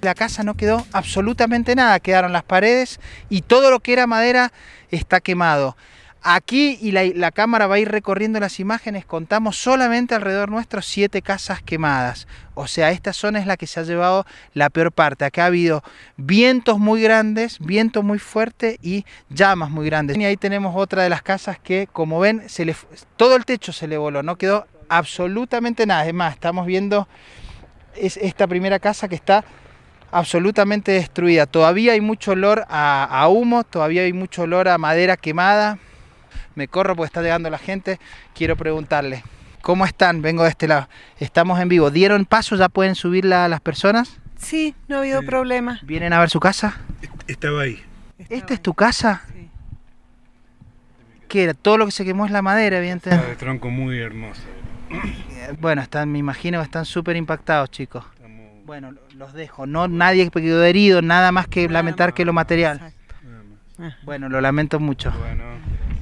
La casa no quedó absolutamente nada, quedaron las paredes y todo lo que era madera está quemado. Aquí, y la, cámara va a ir recorriendo las imágenes, contamos solamente alrededor nuestro siete casas quemadas. O sea, esta zona es la que se ha llevado la peor parte. Acá ha habido vientos muy grandes, viento muy fuerte y llamas muy grandes. Y ahí tenemos otra de las casas que, como ven, todo el techo se le voló, no quedó absolutamente nada. Además, estamos viendo es esta primera casa que está absolutamente destruida. Todavía hay mucho olor a, humo, todavía hay mucho olor a madera quemada. Me corro porque está llegando la gente. Quiero preguntarle, ¿cómo están? Vengo de este lado. Estamos en vivo. ¿Dieron paso? ¿Ya pueden subir las personas? Sí, no ha habido problema. ¿Vienen a ver su casa? Estaba ahí. ¿Esta es tu casa? Sí. ¿Qué era? Todo lo que se quemó es la madera, evidentemente. de tronco muy hermoso. Bueno, están, me imagino que están súper impactados, chicos. Bueno, los dejo. No, nadie quedó herido, nada más que lamentar que lo material. Ah. Bueno, lo lamento mucho.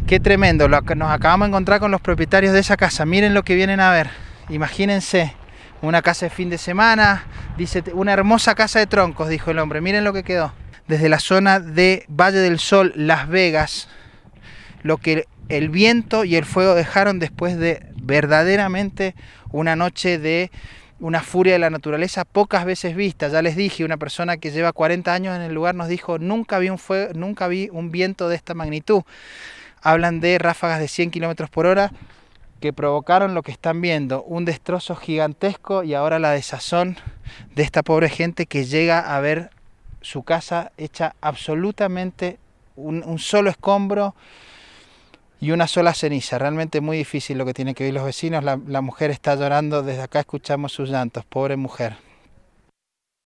Qué tremendo, lo que nos acabamos de encontrar con los propietarios de esa casa. Miren lo que vienen a ver. Imagínense, una casa de fin de semana, dice una hermosa casa de troncos, dijo el hombre. Miren lo que quedó. Desde la zona de Valle del Sol, Las Vegas, lo que el viento y el fuego dejaron después de verdaderamente una noche de una furia de la naturaleza pocas veces vista. Ya les dije, una persona que lleva 40 años en el lugar nos dijo, nunca vi un, nunca vi un viento de esta magnitud. Hablan de ráfagas de 100 kilómetros por hora que provocaron lo que están viendo, un destrozo gigantesco y ahora la desazón de esta pobre gente que llega a ver su casa hecha absolutamente un solo escombro, y una sola ceniza. Realmente muy difícil lo que tienen que oír los vecinos. La, la mujer está llorando, desde acá escuchamos sus llantos, pobre mujer.